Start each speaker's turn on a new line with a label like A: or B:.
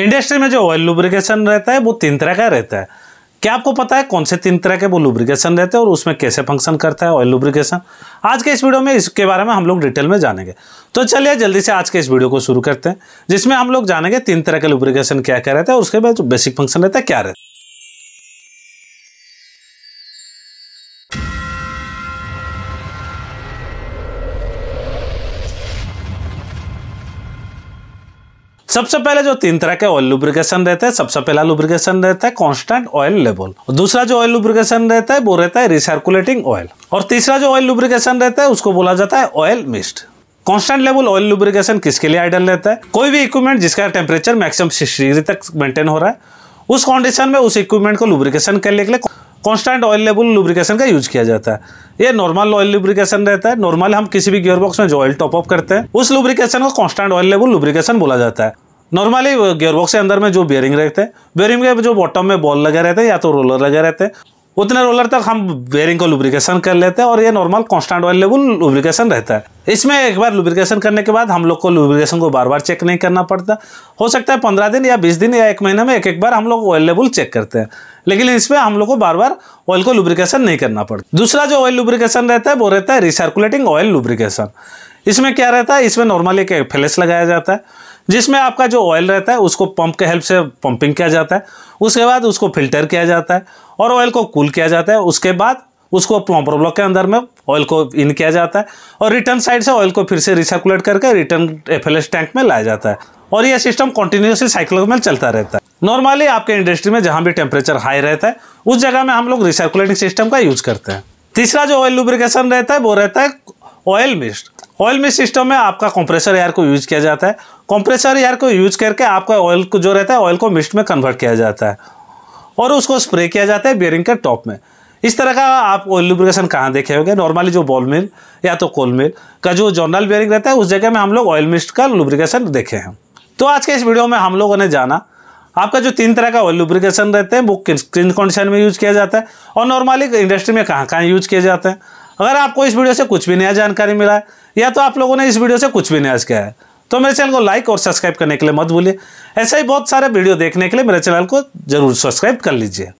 A: industry में जो oil lubrication रहता है वो तीन तरह का रहता है क्या आपको पता है कौन से तीन तरह के वो लुब्रिकेशन रहते हैं और उसमें कैसे फंक्शन करता है ऑयल लुब्रिकेशन आज के इस वीडियो में इसके बारे में हम लोग डिटेल में जानेंगे तो चलिए जल्दी से आज के इस वीडियो को शुरू करते हैं जिसमें हम लोग जानेंगे तीन तरह के लुब्रिकेशन क्या क्या रहता है उसके बाद जो बेसिक फंक्शन रहता है क्या रहता है सबसे पहले जो तीन तरह के ऑयल लुब्रिकेशन रहते हैं सबसे पहला लुब्रिकेशन रहता है कॉन्स्टेंट ऑयल लेवल दूसरा जो ऑयल लुब्रिकेशन रहता है वो रहता है रिसर्कुलेटिंग ऑयल और तीसरा जो ऑयल लुब्रिकेशन रहता है उसको बोला जाता है oil mist constant level oil lubrication किसके लिए आइडल रहता है कोई भी इक्विपमेंट जिसका टेम्परेचर मैक्सिमम सिक्स डिग्री तक मेंटेन हो रहा है उस कंडीशन में उस इक्विपमेंट को लुब्रिकेशन करने के लिए कांस्टेंट ऑयल लेवल लुब्रिकेशन का यूज किया जाता है ये नॉर्मल ऑयल लुब्रिकेशन रहता है नॉर्मल हम किसी भी गियर बॉक्स में जो ऑयल अप करते हैं उस लुब्रिकेशन को कांस्टेंट ऑयल लेवल लुब्रिकेशन बोला जाता है नॉर्मली गेयरबॉक्स के अंदर में जो बेयरिंग रहते हैं बेयरिंग के जो बॉटम में बॉल लगे रहते हैं या तो रोलर लगे रहते हैं उतने रोलर तक हम बेयरिंग को लुब्रिकेशन कर लेते हैं और ये normal constant oil level lubrication रहता है इसमें एक बार लुब्रिकेशन करने के बाद हम लोग को लुब्रिकेशन को बार बार चेक नहीं करना पड़ता हो सकता है पंद्रह दिन या बीस दिन या एक महीने में एक एक बार हम लोग ऑयल लेवल चेक करते हैं लेकिन इसमें हम लोग को बार बार ऑयल को लुब्रिकेशन नहीं करना पड़ता दूसरा जो ऑयल लुब्रिकेशन रहता है वो रहता है रिसर्कुलेटिंग ऑयल लुब्रिकेशन इसमें क्या रहता है इसमें नॉर्मली एक फ्लेस लगाया जाता है जिसमें आपका जो ऑयल रहता है उसको पंप के हेल्प से पंपिंग किया जाता है उसके बाद उसको फिल्टर किया जाता है और ऑयल को कूल किया जाता है उसके बाद उसको प्लॉम्पर ब्लॉक के अंदर में ऑयल को इन किया जाता है और रिटर्न साइड से ऑयल को फिर से रिसर्कुलेट करके रिटर्न एफ टैंक में लाया जाता है और यह सिस्टम कंटिन्यूसली साइकिल में चलता रहता है नॉर्मली आपके इंडस्ट्री में जहाँ भी टेम्परेचर हाई रहता है उस जगह में हम लोग रिसर्कुलेटिंग सिस्टम का यूज करते हैं तीसरा जो ऑयल लुब्रिकेशन रहता है वो रहता है ऑयल मिस्ट ऑयल में सिस्टम में आपका कंप्रेसर एयर को यूज किया जाता है कंप्रेसर एयर को यूज करके आपका ऑयल को जो रहता है ऑयल को मिस्ट में कन्वर्ट किया जाता है और उसको स्प्रे किया जाता है बियरिंग के टॉप में इस तरह का आप ऑयल लुब्रिकेशन कहाँ देखे होंगे नॉर्मली जो बॉल मिल या तो कोल मिल का जो जर्नल बियरिंग रहता है उस जगह में हम लोग ऑयल मिस्ट का लुब्रिकेशन देखे हैं तो आज के इस वीडियो में हम लोगों ने जाना आपका जो तीन तरह का ऑयल लुब्रिकेशन रहते हैं वो किन किन कंडीशन में यूज़ किया जाता है और नॉर्मली इंडस्ट्री में कहाँ कहाँ यूज़ किए जाते हैं अगर आपको इस वीडियो से कुछ भी नया जानकारी मिला है या तो आप लोगों ने इस वीडियो से कुछ भी नया किया है तो मेरे चैनल को लाइक और सब्सक्राइब करने के लिए मत भूलिए ऐसे ही बहुत सारे वीडियो देखने के लिए मेरे चैनल को जरूर सब्सक्राइब कर लीजिए